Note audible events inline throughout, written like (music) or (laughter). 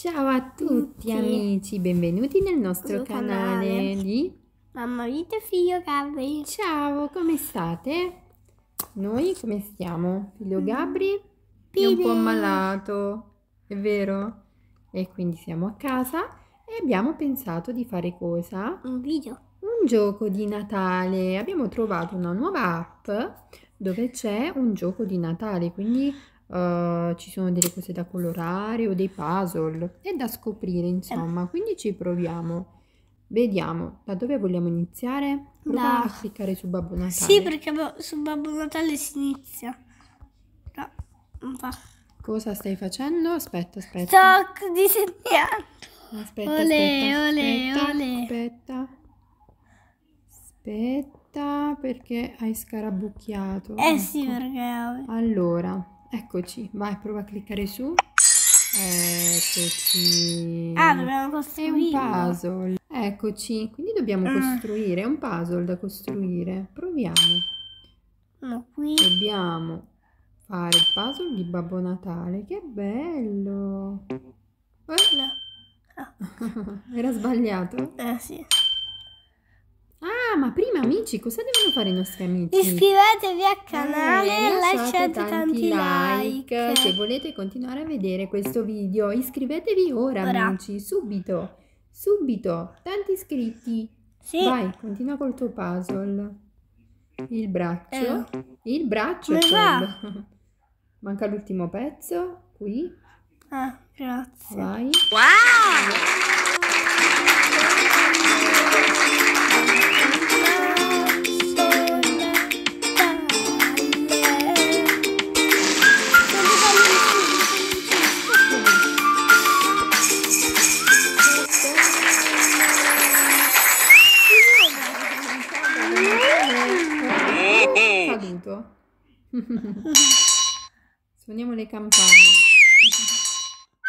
Ciao a tutti, tutti. amici, benvenuti nel nostro canale. canale. di Mamma Vita e Figlio Gabri. Ciao, come state? Noi come stiamo? Figlio mm. Gabri Pide. è un po' malato, è vero? E quindi siamo a casa e abbiamo pensato di fare cosa? Un video. Un gioco di Natale. Abbiamo trovato una nuova app dove c'è un gioco di Natale, quindi uh, ci sono delle cose da colorare o dei puzzle, è da scoprire insomma, quindi ci proviamo. Vediamo, da dove vogliamo iniziare? prova da... a cliccare su Babbo Natale. Sì, perché su Babbo Natale si inizia. No, non Cosa stai facendo? Aspetta, aspetta. Sto disegnando. Aspetta, olè, aspetta, olè, aspetta, olè. aspetta. Aspetta, perché hai scarabucchiato. Eh ecco. sì, perché... Allora, Eccoci, vai, prova a cliccare su. Eccoci. Eh, ah, dobbiamo costruire. È un puzzle. Eccoci, quindi dobbiamo mm. costruire, è un puzzle da costruire. Proviamo. No, qui. Dobbiamo fare il puzzle di Babbo Natale, che bello. Eh? No. (laughs) Era sbagliato? Eh, sì. Ah, ma prima amici, cosa devono fare i nostri amici? Iscrivetevi al eh, canale eh, e lasciate tanti, tanti like. like. Se volete continuare a vedere questo video, iscrivetevi ora, ora. amici, subito, subito, tanti iscritti. Sì. Vai, continua col tuo puzzle. Il braccio, eh. il braccio. va? (laughs) Manca l'ultimo pezzo, qui. Ah, grazie. Vai. Wow! (laughs) Suoniamo le campane.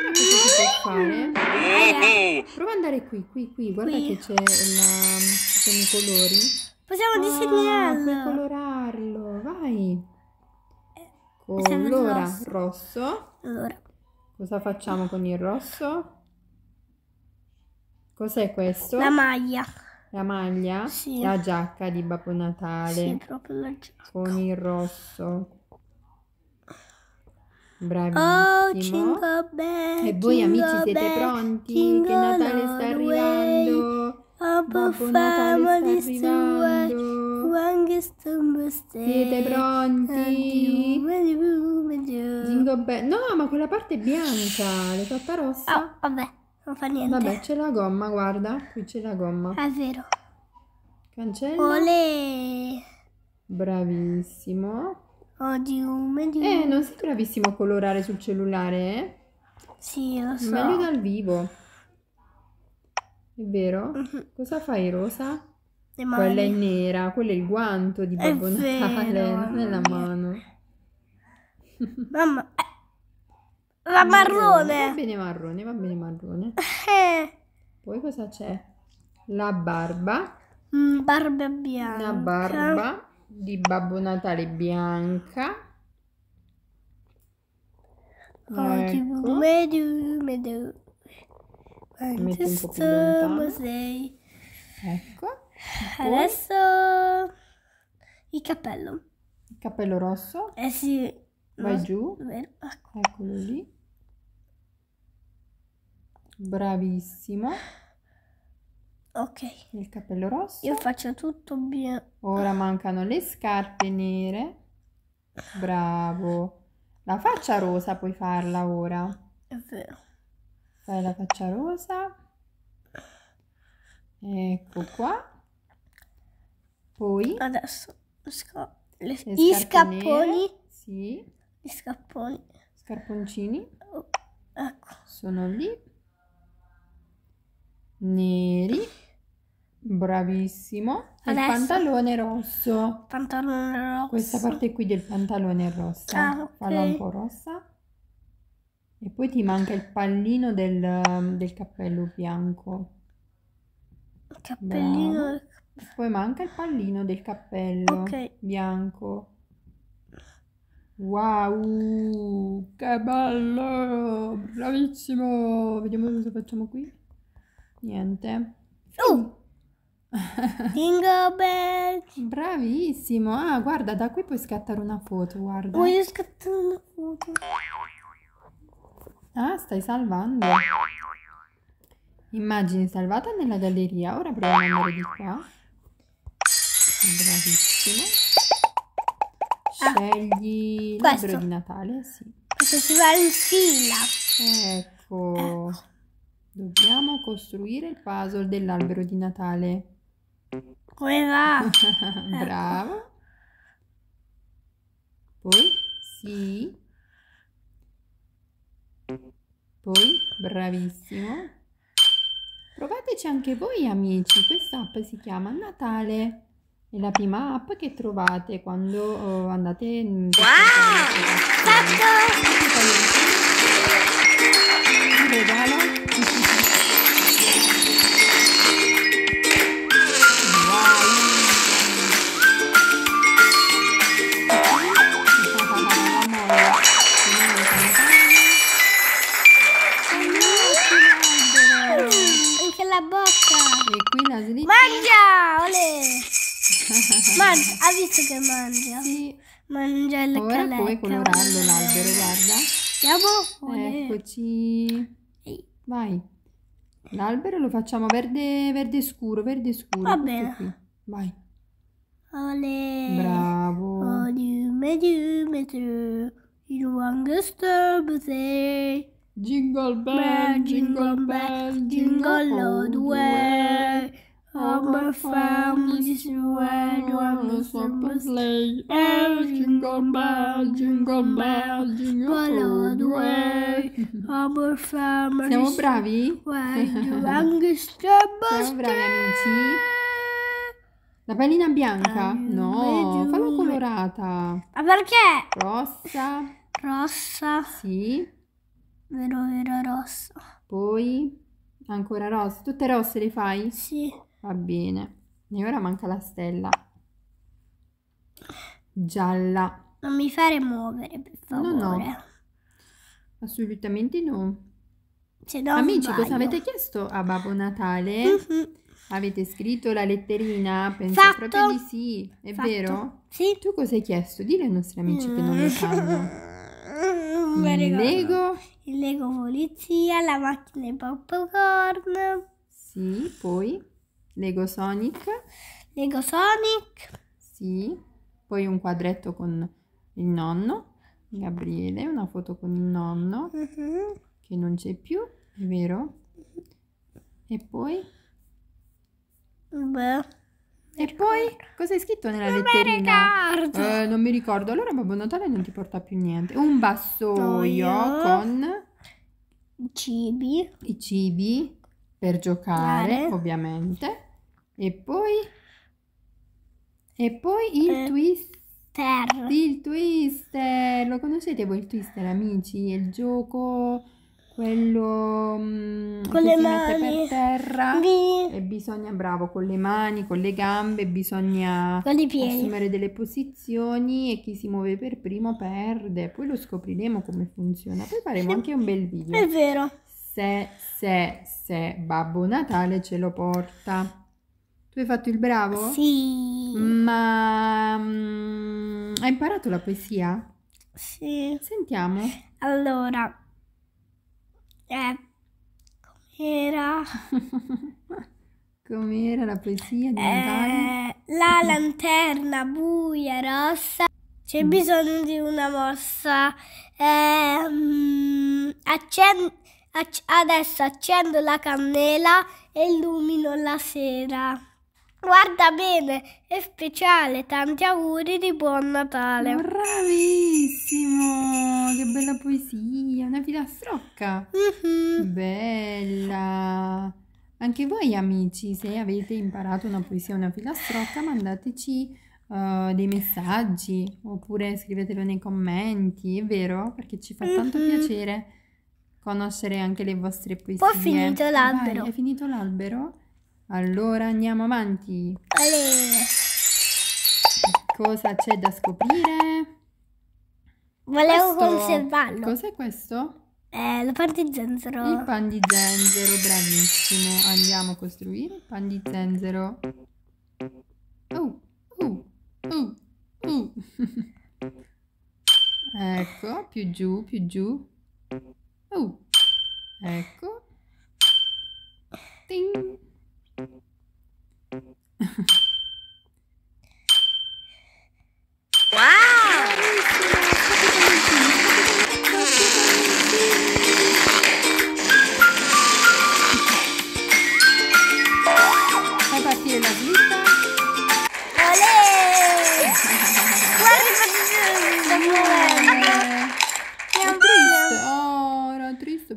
Ora cosa si può fare? prova ad andare qui, qui, qui. Guarda qui. che c'è um, ci sono i colori. Possiamo ah, disegnarlo. Puoi colorarlo, vai. Eh, Colora rosso. rosso. Allora. Cosa facciamo con il rosso? Cos'è questo? La maglia la maglia, sì. la giacca di Babbo Natale. Sì, proprio la giacca. Con il rosso. Bravissimo. Oh, bell, e voi amici siete bell, pronti? Che Natale sta arrivando. Oh, Babbo Natale sta arrivando. Siete pronti? Jingle bell. No, ma quella parte è bianca, la fatta rossa. Oh, vabbè. Non fa niente. Vabbè, c'è la gomma, guarda, qui c'è la gomma. Ah, è vero. Cancella. Olè. Bravissimo. Odium, odium. Eh, non sei bravissimo a colorare sul cellulare, eh? Sì, lo so. Meglio dal vivo. È vero? Mm -hmm. Cosa fai, Rosa? Le mani. Quella è nera, quello è il guanto di Babbo è Natale, vero, mano. Mamma, la marrone. Va bene marrone, va bene marrone. Eh. Poi cosa c'è? La barba. Mm, barba bianca. Una barba di Babbo Natale bianca. Oh, ecco. Medio, medio. Questo musei. Ecco. Adesso il cappello. Il cappello rosso? Eh sì vai ah, giù, ecco. eccolo lì, bravissima. Ok. Il capello rosso. Io faccio tutto bene. Ora mancano le scarpe nere. Bravo. La faccia rosa puoi farla ora. È vero. Fai la faccia rosa. Ecco qua. Poi. Adesso sca- le, le scarpe scapponi. Nere. Sì gli scarponi. Scarponcini. Oh, ecco. Sono lì. Neri. Bravissimo. Adesso, il pantalone rosso. Pantalone rosso. Questa parte qui del pantalone è rossa. Ah, okay. Falla un po' rossa. E poi ti manca il pallino del, del cappello bianco. Il cappellino. Bravo. Poi manca il pallino del cappello okay. bianco. Wow, che bello, bravissimo. Vediamo cosa facciamo qui. Niente. Oh! Jingle bells. Bravissimo. Ah, guarda, da qui puoi scattare una foto, guarda. Voglio scattare una foto. Ah, stai salvando. Immagini salvata nella galleria. Ora proviamo ad andare di qua. Bravissimo scegli Questo. libro di Natale, sì. Questo si va in fila. Ecco. ecco. Dobbiamo costruire il puzzle dell'albero di Natale. Come va? (laughs) Ecco. Bravo. Ecco. Poi sì. Poi bravissimo. Provateci anche voi amici, questa app si chiama Natale. È la prima app che trovate quando oh, andate in... Wow! Fatto! Un regalo. Anche la bocca! E qui la slitta. Mangia! Olè! Man ha visto che mangia? Sì. Mangia il Ora lecca puoi colorarlo l'albero, guarda. Andiamo? Eccoci. Vai. L'albero lo facciamo verde, verde scuro, verde scuro. Va bene. Vai. Olè. Bravo. Olè, medium, medium. Il gangster birthday. Jingle bell, jingle bell, jingle all the way. Our families ride on the super sleigh. Oh, jingle bell, jingle bell, jingle all the way. Our families Siamo bravi? (laughs) ride Siamo bravi amici? La pallina bianca? No, fallo colorata. Ma perché? Rossa. Rossa. Sì. Vero, vero, rossa. Poi? Ancora rossa. Tutte rosse le fai? Sì va bene e ora manca la stella gialla non mi fare muovere per favore no no assolutamente no no amici sbaglio. cosa avete chiesto a Babbo Natale mm -hmm. avete scritto la letterina penso Fatto. proprio di sì è Fatto. vero sì tu cosa hai chiesto dillo ai nostri amici mm. che non lo sanno mm. il Lego il Lego polizia la macchina di popcorn sì poi Lego Sonic. Lego Sonic. Sì. Poi un quadretto con il nonno. Gabriele, una foto con il nonno. Uh mm-hmm. -huh. Che non c'è più, è vero? E poi? Beh. E poi cosa hai scritto nella non letterina? Mi ricordo. Eh, non mi ricordo. Allora Babbo Natale non ti porta più niente. Un vassoio con... Cibi. I cibi per giocare, Dare. ovviamente. E poi e poi il eh, twister. Il twister, lo conoscete voi il twister, amici? È il gioco quello mm, con le mani. per terra Di... e bisogna bravo con le mani, con le gambe, bisogna assumere delle posizioni e chi si muove per primo perde. Poi lo scopriremo come funziona. Poi faremo sì. anche un bel video. È vero se, se, se Babbo Natale ce lo porta. Tu hai fatto il bravo? Sì. Ma mm, hai imparato la poesia? Sì. Sentiamo. Allora, eh, com'era? (laughs) com'era la poesia di Natale? Eh, la lanterna buia rossa. C'è mm. bisogno di una mossa. Eh, mm, Adesso accendo la candela e illumino la sera. Guarda bene, è speciale, tanti auguri di buon Natale. Bravissimo, che bella poesia, una filastrocca. Mm -hmm. Bella. Anche voi amici, se avete imparato una poesia o una filastrocca, mandateci uh, dei messaggi oppure scrivetelo nei commenti, è vero? Perché ci fa mm -hmm. tanto mm-hmm. piacere conoscere anche le vostre poesie. Ho finito ah, l'albero. Vai, hai finito l'albero? Allora andiamo avanti. Olè. Cosa c'è da scoprire? Volevo questo... conservarlo. Cos'è questo? Eh, lo pan di zenzero. Il pan di zenzero, bravissimo. Andiamo a costruire il pan di zenzero. Oh, oh, oh, oh. ecco, più giù, più giù. Uh, Ecco. É.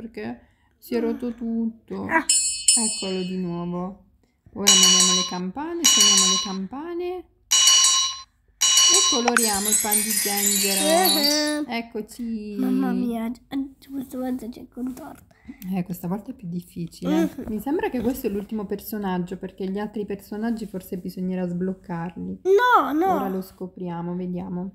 perché si è rotto tutto. Ah. Eccolo di nuovo. Ora muoviamo le campane, suoniamo le campane e coloriamo il pan di zenzero. Uh-huh. Eccoci. Mamma mia, questa volta c'è contorta. Eh, questa volta è più difficile. Uh-huh. Mi sembra che questo è l'ultimo personaggio perché gli altri personaggi forse bisognerà sbloccarli. No, no. Ora lo scopriamo, vediamo.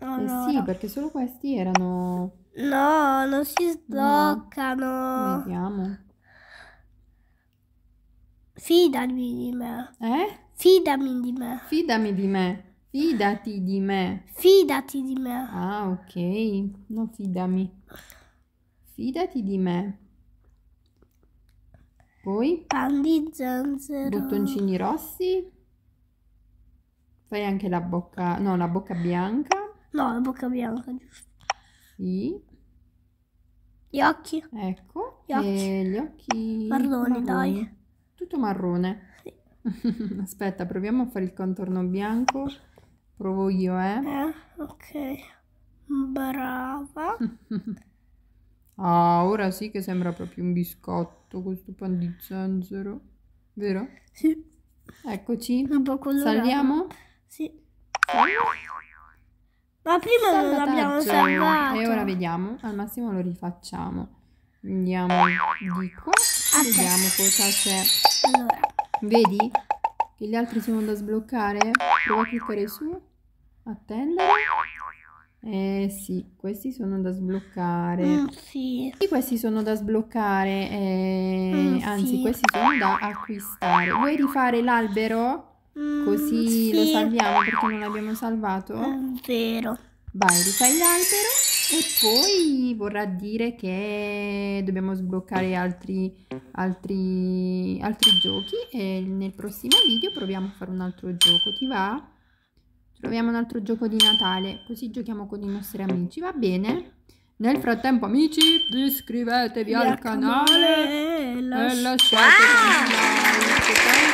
Oh, eh, sì, perché solo questi erano No, non si sbloccano. Vediamo. Fidami di me. Eh? Fidami di me. Fidami di me. Fidati di me. Fidati di me. Ah, ok. Non fidami. Fidati di me. Poi? Pan di zanzero. Bottoncini rossi. Fai anche la bocca... No, la bocca bianca. No, la bocca bianca, giusto. Sì. Gli occhi. Ecco. Gli occhi. E gli occhi. Marrone, dai. Tutto marrone. Sì. (laughs) Aspetta, proviamo a fare il contorno bianco. Provo io, eh. eh ok. Brava. (laughs) ah, ora sì che sembra proprio un biscotto questo pan di zenzero. Vero? Sì. Eccoci. Un po' colorato. Saliamo? Sì. Saliamo. Ma prima non l'abbiamo salvato. E ora vediamo, al massimo lo rifacciamo. Andiamo di qua, okay. vediamo cosa c'è. Allora. Vedi? Che gli altri sono da sbloccare? Prova a cliccare su, attendere. Eh sì, questi sono da sbloccare. Mm, sì. E questi sono da sbloccare, eh, mm, anzi sì. questi sono da acquistare. Vuoi rifare l'albero? Mm, Così sì. lo salviamo perché non l'abbiamo salvato. Vero. Vai, rifai l'albero e poi vorrà dire che dobbiamo sbloccare altri, altri, altri giochi e nel prossimo video proviamo a fare un altro gioco, ti va? Troviamo un altro gioco di Natale, così giochiamo con i nostri amici, va bene? Nel frattempo amici iscrivetevi al canale, canale eh, e lasciate ah!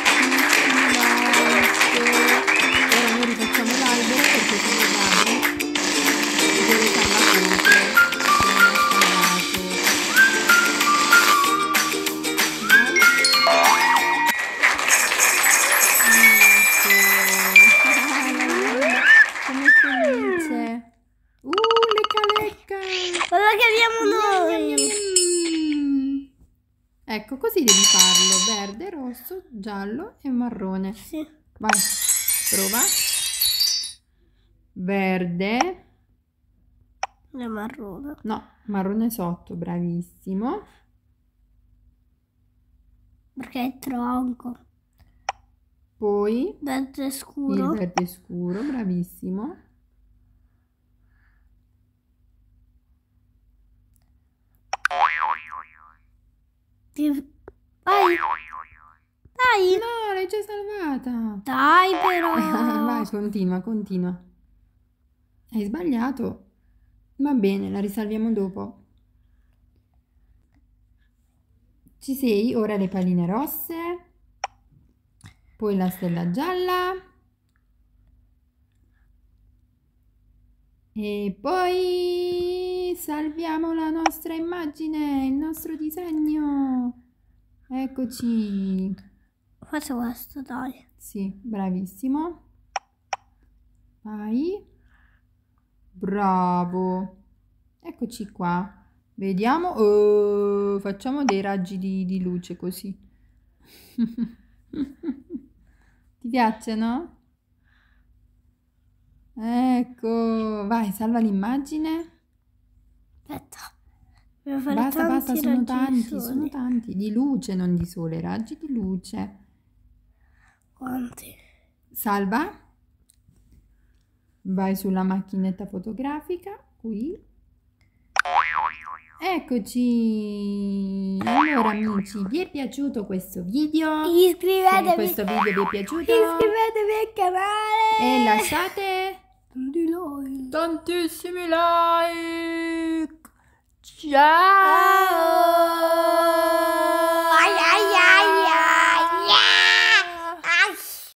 Sì. Vai, prova. Verde. E marrone. No, marrone sotto, bravissimo. Perché è tronco. Poi verde scuro. Il verde scuro, bravissimo. Vai. Dai! No, l'hai già salvata! Dai però! (laughs) Vai, continua, continua. Hai sbagliato. Va bene, la risalviamo dopo. Ci sei? Ora le palline rosse, poi la stella gialla e poi salviamo la nostra immagine, il nostro disegno. Eccoci. Faccio questo, dai. Sì, bravissimo. Vai. Bravo. Eccoci qua. Vediamo. Oh, facciamo dei raggi di, di luce così. (laughs) Ti piacciono? Ecco, vai, salva l'immagine. Aspetta. Basta, basta, sono tanti, sono tanti. Di luce, non di sole, raggi di luce. Quanti? Salva. Vai sulla macchinetta fotografica, qui. Eccoci! Allora amici, vi è piaciuto questo video? Iscrivetevi! Se questo video vi è piaciuto? Iscrivetevi al canale! E lasciate... Tanti like! Tantissimi like! Ciao! Ciao.